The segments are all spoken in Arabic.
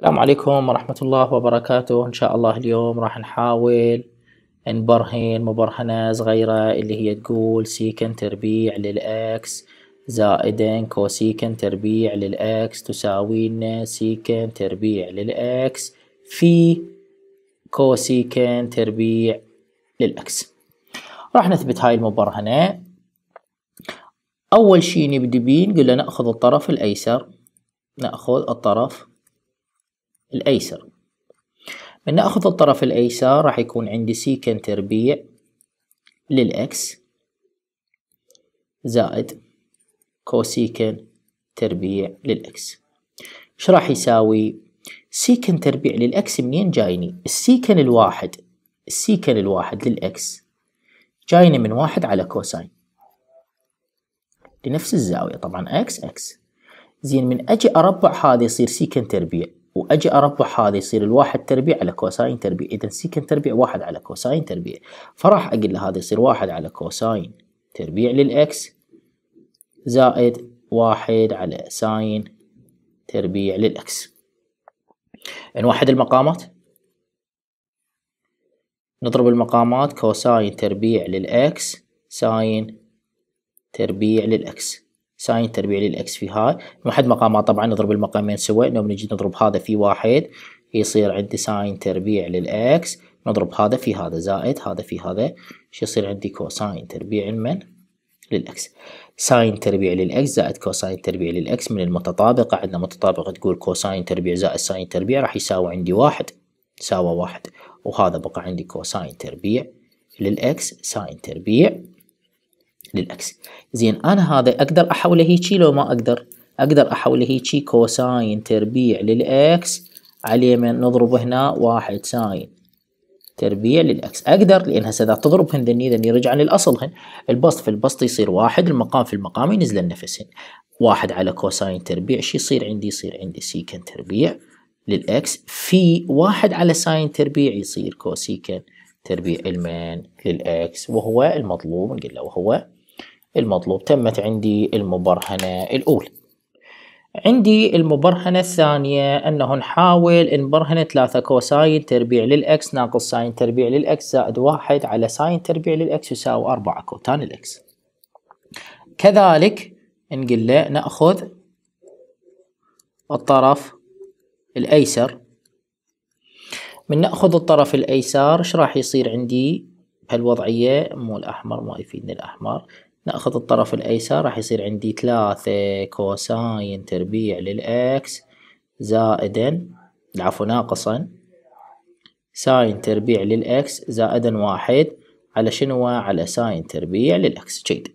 السلام عليكم ورحمة الله وبركاته إن شاء الله اليوم راح نحاول نبرهن مبرهنة صغيرة اللي هي تقول سيكن تربيع للإكس زائدا كوسيكن تربيع للإكس تساوي لنا سيكن تربيع للإكس في كوسيكن تربيع للإكس راح نثبت هاي المبرهنة أول شي نبدي بيه نقول له نأخذ الطرف الأيسر نأخذ الطرف الأيسر من نأخذ الطرف الأيسر راح يكون عندي سيكنت تربيع للإكس زائد كوسيكن تربيع للإكس إيش راح يساوي؟ سيكن تربيع للإكس منين جايني؟ السيكن الواحد السيكن الواحد للإكس جايني من واحد على كوساين لنفس الزاوية طبعا إكس إكس زين من أجي أربع هذا يصير سيكن تربيع واجي اربع هذا يصير الواحد تربيع على كوساين تربيع اذا سيكن تربيع واحد على كوساين تربيع فراح اقل هذا يصير واحد على كوساين تربيع للاكس زائد واحد على ساين تربيع للاكس نوحد المقامات نضرب المقامات كوساين تربيع للاكس ساين تربيع للاكس ساين تربيع للاكس في هاي نوحد مقامات طبعا نضرب المقامين سوا لو نجي نضرب هذا في واحد يصير عندي ساين تربيع للاكس نضرب هذا في هذا زائد هذا في هذا شو يصير عندي كوساين تربيع لمن للاكس ساين تربيع للاكس زائد كوساين تربيع للاكس من المتطابقة عندنا متطابقة تقول كوساين تربيع زائد ساين تربيع راح يساوي عندي واحد ساوى واحد وهذا بقى عندي كوساين تربيع للاكس ساين تربيع للأكس زين أنا هذا أقدر أحوله هيجي لو ما أقدر أقدر أحوله هيجي كوساين تربيع للأكس على من نضرب هنا واحد ساين تربيع للأكس أقدر لأن هسه إذا تضرب هن ذني يرجع للأصل هن البسط في البسط يصير واحد المقام في المقام ينزل نفسهن واحد على كوساين تربيع شي يصير عندي يصير عندي سيكن تربيع للأكس في واحد على ساين تربيع يصير كوسيكن تربيع المن للأكس وهو المطلوب نقول له وهو المطلوب تمت عندي المبرهنة الأولى عندي المبرهنة الثانية أنه نحاول نبرهن ثلاثة كوساين تربيع للإكس ناقص ساين تربيع للإكس زائد واحد على ساين تربيع للإكس يساوي أربعة كوتان الإكس كذلك نقول له نأخذ الطرف الأيسر من نأخذ الطرف الأيسر إيش راح يصير عندي بهالوضعية مو الأحمر ما يفيدني الأحمر نأخذ الطرف الأيسر راح يصير عندي ثلاثة كوساين تربيع للإكس زائدا عفوا ناقصا ساين تربيع للإكس زائدا واحد على شنو على ساين تربيع للإكس جيد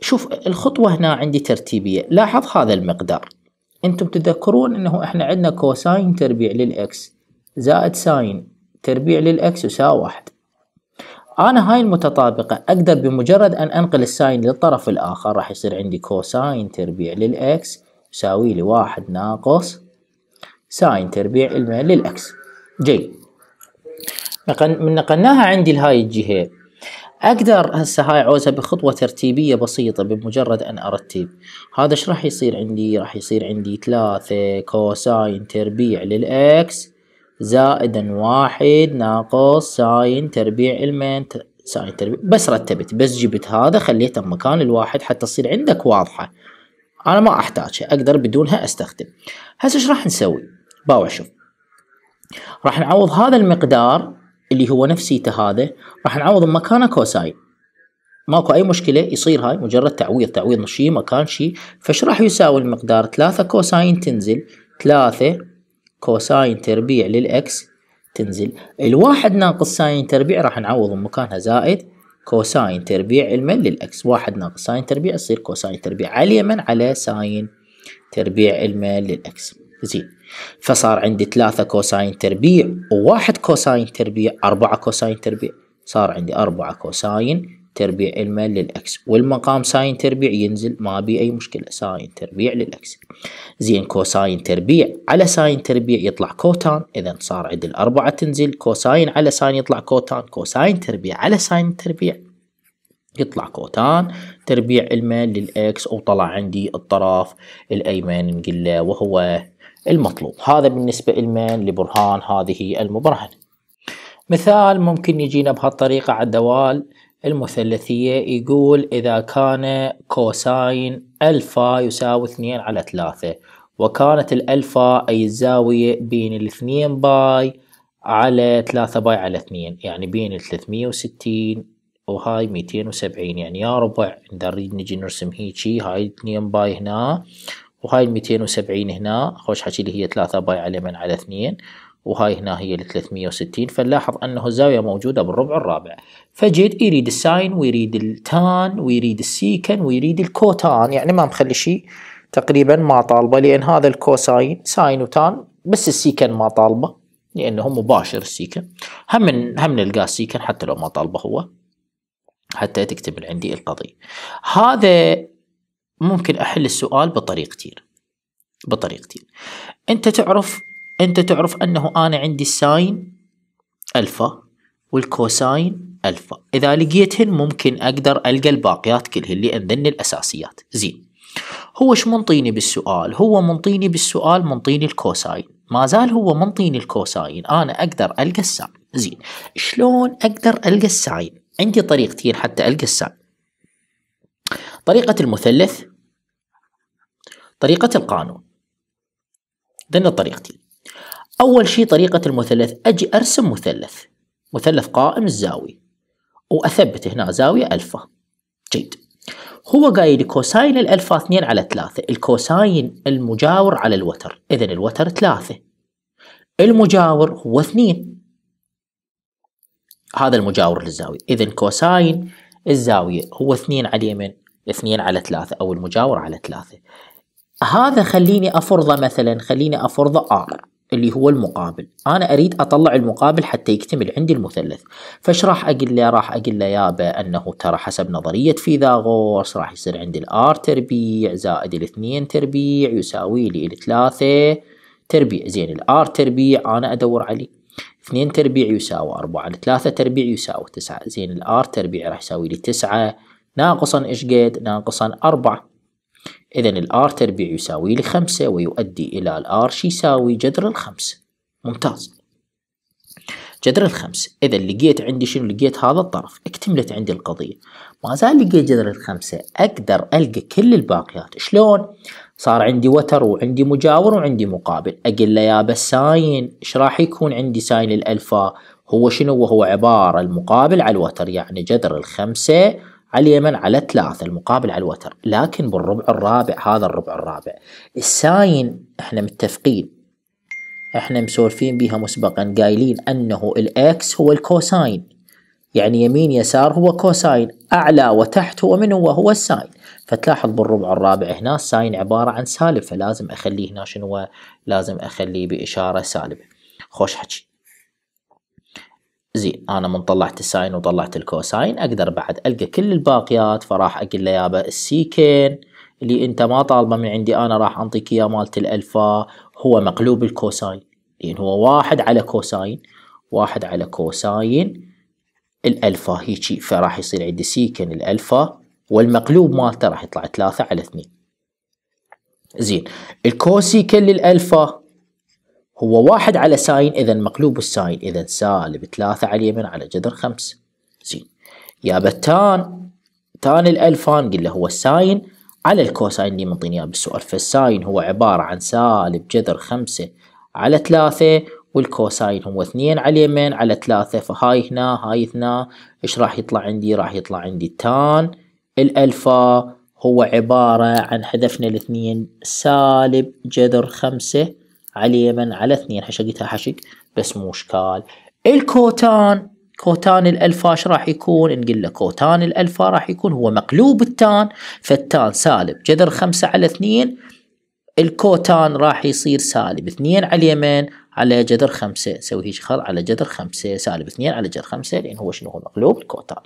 شوف الخطوة هنا عندي ترتيبية لاحظ هذا المقدار انتم تذكرون انه احنا عندنا كوساين تربيع للإكس زائد ساين تربيع للإكس يساوي واحد انا هاي المتطابقة اقدر بمجرد ان انقل الساين للطرف الاخر راح يصير عندي كوساين تربيع للاكس يساوي لي واحد ناقص ساين تربيع للاكس جيد من نقلناها عندي لهاي الجهة اقدر هسه هاي عوزها بخطوة ترتيبية بسيطة بمجرد ان ارتب هذا ايش راح يصير عندي راح يصير عندي ثلاثة كوساين تربيع للاكس زائد واحد ناقص ساين تربيع المين ساين تربيع بس رتبت بس جبت هذا خليته مكان الواحد حتى تصير عندك واضحة أنا ما أحتاجها أقدر بدونها أستخدم هسه إيش راح نسوي باوع شوف راح نعوض هذا المقدار اللي هو نفسيته هذا راح نعوض مكانه كوساين ماكو اي مشكله يصير هاي مجرد تعويض تعويض شيء مكان شيء فايش راح يساوي المقدار 3 كوساين تنزل 3 كوساين تربيع للإكس تنزل الواحد ناقص ساين تربيع راح نعوض مكانها زائد كوساين تربيع المن للإكس واحد ناقص ساين تربيع يصير كوساين تربيع على اليمن على ساين تربيع المن للإكس زين فصار عندي ثلاثة كوساين تربيع وواحد كوساين تربيع أربعة كوساين تربيع صار عندي أربعة كوساين تربيع المال للإكس والمقام ساين تربيع ينزل ما بي أي مشكلة ساين تربيع للإكس زين كوساين تربيع على ساين تربيع يطلع كوتان إذا صار عند الأربعة تنزل كوساين على ساين يطلع كوتان كوساين تربيع على ساين تربيع يطلع كوتان تربيع المال للإكس وطلع عندي الطرف الأيمن نقله وهو المطلوب هذا بالنسبة المال لبرهان هذه المبرهنة مثال ممكن يجينا بهالطريقة على الدوال المثلثية يقول إذا كان كوساين ألفا يساوي اثنين على ثلاثة وكانت الألفا أي الزاوية بين الاثنين باي على ثلاثة باي على اثنين يعني بين ثلاثمية وستين وهاي ميتين وسبعين يعني يا ربع إذا نريد نجي نرسم هيجي هاي اثنين باي هنا وهاي الميتين وسبعين هنا خوش حكي اللي هي ثلاثة باي على من على اثنين وهاي هنا هي ال 360 فنلاحظ انه الزاويه موجوده بالربع الرابع فجد يريد الساين ويريد التان ويريد السيكن ويريد الكوتان يعني ما مخلي شيء تقريبا ما طالبه لان هذا الكوساين ساين وتان بس السيكن ما طالبه لانه مباشر السيكن هم من هم نلقاه السيكن حتى لو ما طالبه هو حتى تكتب عندي القضيه هذا ممكن احل السؤال بطريقتين بطريقتين انت تعرف انت تعرف انه انا عندي الساين الفا والكوساين الفا اذا لقيتهن ممكن اقدر القى الباقيات كلهن اللي أنذن الاساسيات زين هو ايش منطيني بالسؤال هو منطيني بالسؤال منطيني الكوساين ما زال هو منطيني الكوساين انا اقدر القى الساين زين شلون اقدر القى الساين عندي طريقتين حتى القى الساين طريقة المثلث طريقة القانون ذن الطريقتين أول شيء طريقة المثلث أجي أرسم مثلث مثلث قائم الزاوي وأثبت هنا زاوية ألفا جيد هو قايل كوساين الألفا 2 على 3 الكوساين المجاور على الوتر إذن الوتر 3 المجاور هو 2 هذا المجاور للزاوية إذن كوساين الزاوية هو 2 على اليمين 2 على 3 أو المجاور على 3 هذا خليني أفرضه مثلا خليني أفرضه R اللي هو المقابل أنا أريد أطلع المقابل حتى يكتمل عندي المثلث فش راح أقول له راح أقول له يابا أنه ترى حسب نظرية فيثاغورس راح يصير عندي الآر تربيع زائد الاثنين تربيع يساوي لي الثلاثة تربيع زين الآر تربيع أنا أدور عليه 2 تربيع يساوي 4 3 تربيع يساوي 9 زين الار تربيع راح يساوي لي 9 ناقصا ايش قد ناقصا 4 إذا الآر تربيع يساوي لي خمسة ويؤدي إلى الآر شي يساوي جذر الخمسة ممتاز جذر الخمسة إذا لقيت عندي شنو لقيت هذا الطرف اكتملت عندي القضية ما زال لقيت جذر الخمسة أقدر ألقى كل الباقيات شلون صار عندي وتر وعندي مجاور وعندي مقابل أقول له يا بس ساين إيش راح يكون عندي ساين الألفا هو شنو وهو عبارة المقابل على الوتر يعني جذر الخمسة على اليمن على ثلاثة المقابل على الوتر لكن بالربع الرابع هذا الربع الرابع الساين احنا متفقين احنا مسولفين بها مسبقا قايلين انه الاكس هو الكوساين يعني يمين يسار هو كوساين اعلى وتحت هو من هو هو الساين فتلاحظ بالربع الرابع هنا الساين عبارة عن سالب فلازم اخليه هنا شنو لازم اخليه باشارة سالبة خوش حكي زين انا من طلعت الساين وطلعت الكوساين اقدر بعد القى كل الباقيات فراح اقول له يابا السيكين اللي انت ما طالبه من عندي انا راح انطيك اياه مالت الالفا هو مقلوب الكوساين لان هو واحد على كوساين واحد على كوساين الالفا هيجي فراح يصير عندي سيكن الالفا والمقلوب مالته راح يطلع ثلاثة على اثنين زين الكوسيكن للالفا هو واحد على ساين إذا مقلوب الساين إذا سالب ثلاثة على اليمين على جذر خمسة زين يا بتان تان الألفان قل له هو الساين على الكوساين اللي منطيني اياه بالسؤال فالساين هو عبارة عن سالب جذر خمسة على ثلاثة والكوساين هو اثنين على اليمين على ثلاثة فهاي هنا هاي هنا ايش راح يطلع عندي راح يطلع عندي تان الألفا هو عبارة عن حذفنا الاثنين سالب جذر خمسة على اليمن على اثنين حشقتها حشق بس مو اشكال الكوتان كوتان الألفا ايش راح يكون نقول له كوتان الألفا راح يكون هو مقلوب التان فالتان سالب جذر خمسة على اثنين الكوتان راح يصير سالب اثنين على اليمين على جذر خمسة سوي هيك خط على جذر خمسة سالب اثنين على جذر خمسة لأن هو شنو هو مقلوب الكوتان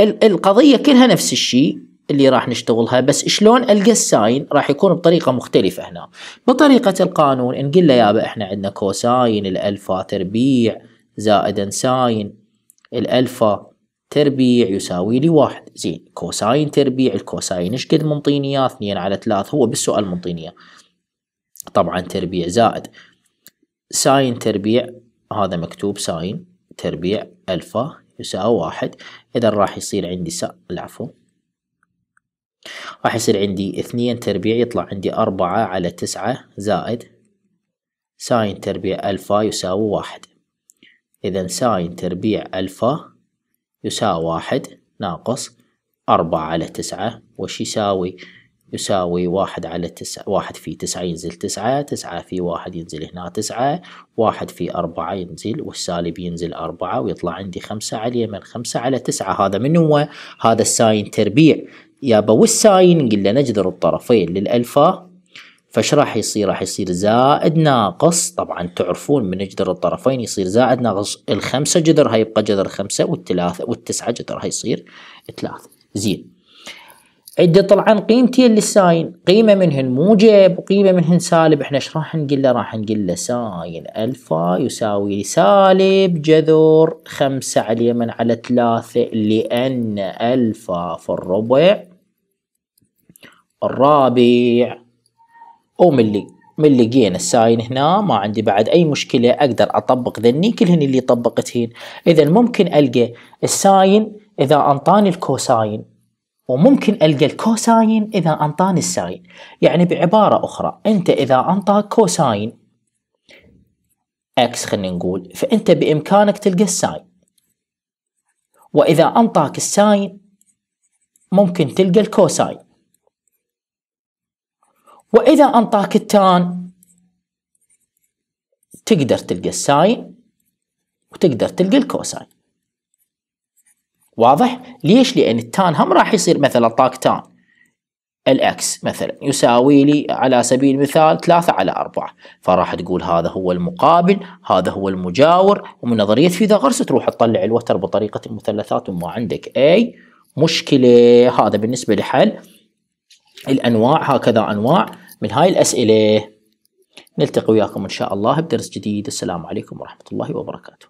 القضية كلها نفس الشيء اللي راح نشتغلها بس شلون القى الساين راح يكون بطريقه مختلفه هنا بطريقه القانون نقول له يابا احنا عندنا كوساين الالفا تربيع زائدا ساين الالفا تربيع يساوي لي واحد زين كوساين تربيع الكوساين ايش قد منطيني اياه 2 على 3 هو بالسؤال منطيني طبعا تربيع زائد ساين تربيع هذا مكتوب ساين تربيع الفا يساوي واحد اذا راح يصير عندي سا العفو راح يصير عندي اثنين تربيع يطلع عندي أربعة على تسعة زائد ساين تربيع ألفا يساوي واحد إذا ساين تربيع ألفا يساوي واحد ناقص أربعة على تسعة وش يساوي؟ يساوي واحد على تسعة واحد في تسعة ينزل تسعة تسعة في واحد ينزل هنا تسعة واحد في أربعة ينزل والسالب ينزل أربعة ويطلع عندي خمسة على اليمين خمسة على تسعة هذا من هو؟ هذا الساين تربيع يابا والساين قلنا نجذر الطرفين للألفا فش راح يصير راح يصير زائد ناقص طبعا تعرفون من جذر الطرفين يصير زائد ناقص الخمسة جذر هيبقى جذر خمسة والثلاثة والتسعة جذر هيصير ثلاثة زين عدي طلعا قيمتين للساين قيمة منهن موجب وقيمة منهن سالب احنا ايش راح نقول له راح نقول له ساين الفا يساوي سالب جذر خمسة على اليمن على ثلاثة لأن الفا في الربع الرابع وملي ملي جينا الساين هنا ما عندي بعد اي مشكله اقدر اطبق ذني كلهن اللي طبقتهن اذا ممكن القى الساين اذا انطاني الكوساين وممكن ألقى الكوساين إذا أنطاني الساين يعني بعبارة أخرى أنت إذا أنطاك كوساين اكس خلينا نقول فانت بامكانك تلقى الساين واذا انطاك الساين ممكن تلقى الكوساين واذا انطاك التان تقدر تلقى الساين وتقدر تلقى الكوساين واضح؟ ليش؟ لأن التان هم راح يصير مثلا طاق تان الاكس مثلا يساوي لي على سبيل المثال 3 على 4 فراح تقول هذا هو المقابل هذا هو المجاور ومن نظريه فيثاغورس تروح تطلع الوتر بطريقه المثلثات وما عندك اي مشكله هذا بالنسبه لحل الانواع هكذا انواع من هاي الاسئله نلتقي وياكم ان شاء الله بدرس جديد السلام عليكم ورحمه الله وبركاته